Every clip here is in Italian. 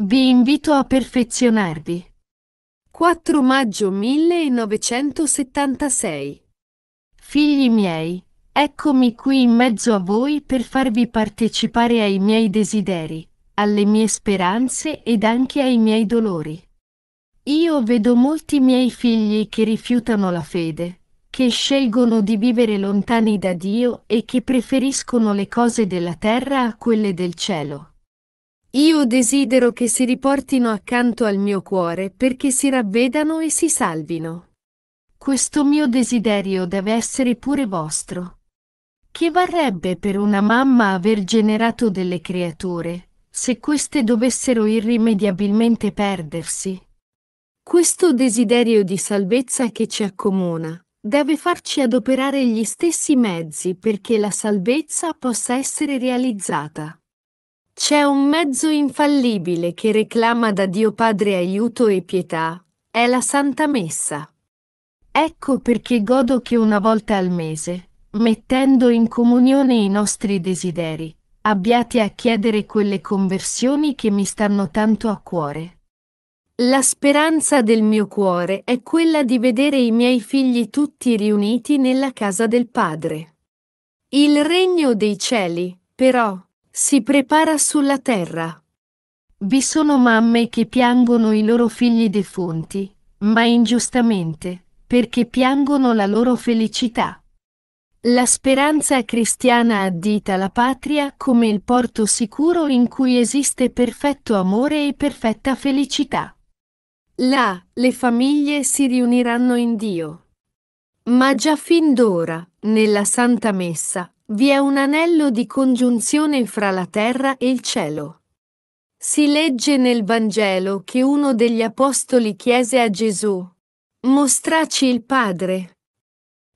Vi invito a perfezionarvi. 4 maggio 1976 Figli miei, eccomi qui in mezzo a voi per farvi partecipare ai miei desideri, alle mie speranze ed anche ai miei dolori. Io vedo molti miei figli che rifiutano la fede, che scelgono di vivere lontani da Dio e che preferiscono le cose della terra a quelle del cielo. Io desidero che si riportino accanto al mio cuore perché si ravvedano e si salvino. Questo mio desiderio deve essere pure vostro. Che varrebbe per una mamma aver generato delle creature, se queste dovessero irrimediabilmente perdersi? Questo desiderio di salvezza che ci accomuna deve farci adoperare gli stessi mezzi perché la salvezza possa essere realizzata. C'è un mezzo infallibile che reclama da Dio Padre aiuto e pietà, è la Santa Messa. Ecco perché godo che una volta al mese, mettendo in comunione i nostri desideri, abbiate a chiedere quelle conversioni che mi stanno tanto a cuore. La speranza del mio cuore è quella di vedere i miei figli tutti riuniti nella casa del Padre. Il regno dei cieli, però, si prepara sulla terra. Vi sono mamme che piangono i loro figli defunti, ma ingiustamente, perché piangono la loro felicità. La speranza cristiana addita la patria come il porto sicuro in cui esiste perfetto amore e perfetta felicità. Là, le famiglie si riuniranno in Dio. Ma già fin d'ora, nella Santa Messa, vi è un anello di congiunzione fra la terra e il cielo. Si legge nel Vangelo che uno degli apostoli chiese a Gesù, Mostraci il Padre.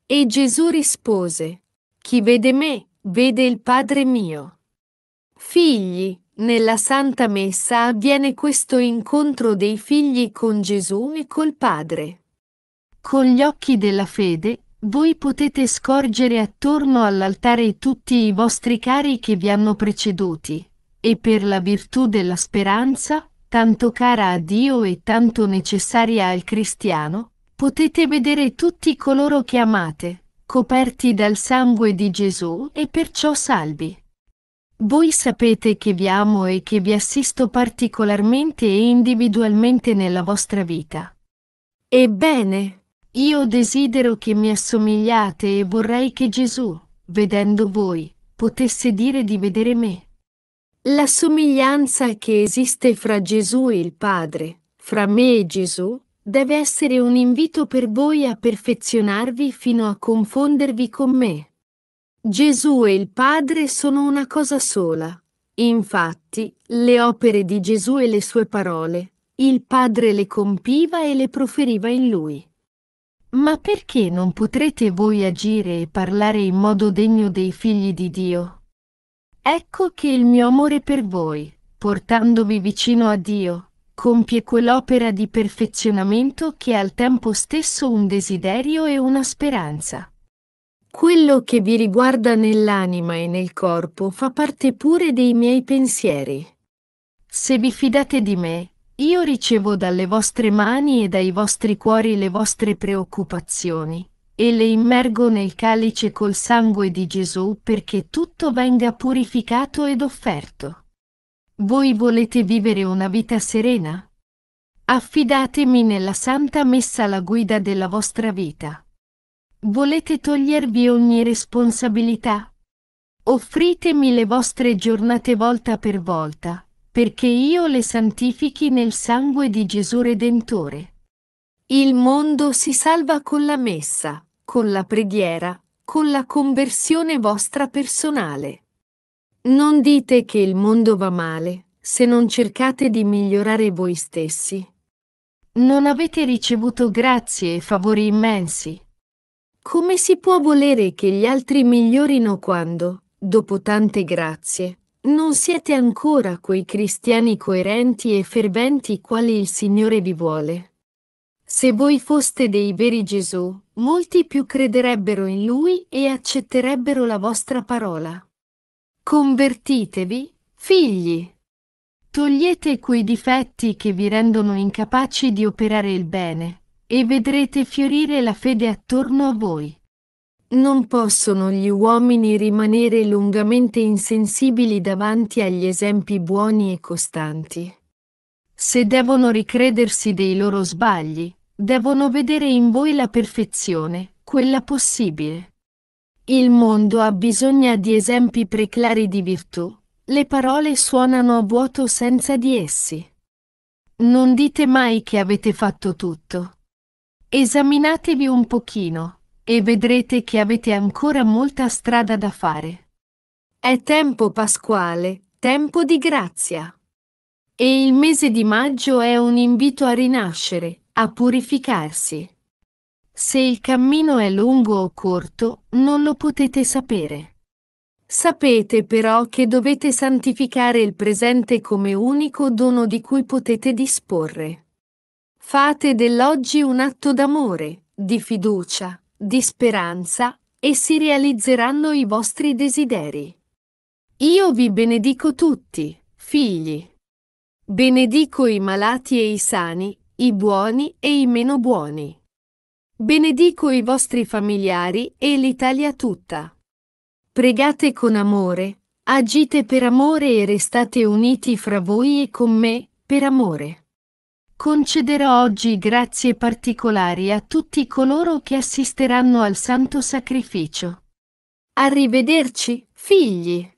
E Gesù rispose, Chi vede me, vede il Padre mio. Figli, nella Santa Messa avviene questo incontro dei figli con Gesù e col Padre. Con gli occhi della fede voi potete scorgere attorno all'altare tutti i vostri cari che vi hanno preceduti, e per la virtù della speranza, tanto cara a Dio e tanto necessaria al cristiano, potete vedere tutti coloro che amate, coperti dal sangue di Gesù e perciò salvi. Voi sapete che vi amo e che vi assisto particolarmente e individualmente nella vostra vita. Ebbene, io desidero che mi assomigliate e vorrei che Gesù, vedendo voi, potesse dire di vedere me. La somiglianza che esiste fra Gesù e il Padre, fra me e Gesù, deve essere un invito per voi a perfezionarvi fino a confondervi con me. Gesù e il Padre sono una cosa sola. Infatti, le opere di Gesù e le sue parole, il Padre le compiva e le proferiva in lui. Ma perché non potrete voi agire e parlare in modo degno dei figli di Dio? Ecco che il mio amore per voi, portandovi vicino a Dio, compie quell'opera di perfezionamento che è al tempo stesso un desiderio e una speranza. Quello che vi riguarda nell'anima e nel corpo fa parte pure dei miei pensieri. Se vi fidate di me, io ricevo dalle vostre mani e dai vostri cuori le vostre preoccupazioni, e le immergo nel calice col sangue di Gesù perché tutto venga purificato ed offerto. Voi volete vivere una vita serena? Affidatemi nella santa messa la guida della vostra vita. Volete togliervi ogni responsabilità? Offritemi le vostre giornate volta per volta, perché io le santifichi nel sangue di Gesù Redentore. Il mondo si salva con la messa, con la preghiera, con la conversione vostra personale. Non dite che il mondo va male, se non cercate di migliorare voi stessi. Non avete ricevuto grazie e favori immensi. Come si può volere che gli altri migliorino quando, dopo tante grazie, non siete ancora quei cristiani coerenti e ferventi quali il Signore vi vuole. Se voi foste dei veri Gesù, molti più crederebbero in Lui e accetterebbero la vostra parola. Convertitevi, figli! Togliete quei difetti che vi rendono incapaci di operare il bene, e vedrete fiorire la fede attorno a voi. Non possono gli uomini rimanere lungamente insensibili davanti agli esempi buoni e costanti. Se devono ricredersi dei loro sbagli, devono vedere in voi la perfezione, quella possibile. Il mondo ha bisogno di esempi preclari di virtù, le parole suonano a vuoto senza di essi. Non dite mai che avete fatto tutto. Esaminatevi un pochino, e vedrete che avete ancora molta strada da fare. È tempo pasquale, tempo di grazia. E il mese di maggio è un invito a rinascere, a purificarsi. Se il cammino è lungo o corto, non lo potete sapere. Sapete però che dovete santificare il presente come unico dono di cui potete disporre. Fate dell'oggi un atto d'amore, di fiducia, di speranza, e si realizzeranno i vostri desideri. Io vi benedico tutti, figli. Benedico i malati e i sani, i buoni e i meno buoni. Benedico i vostri familiari e l'Italia tutta. Pregate con amore, agite per amore e restate uniti fra voi e con me, per amore. Concederò oggi grazie particolari a tutti coloro che assisteranno al santo sacrificio. Arrivederci, figli!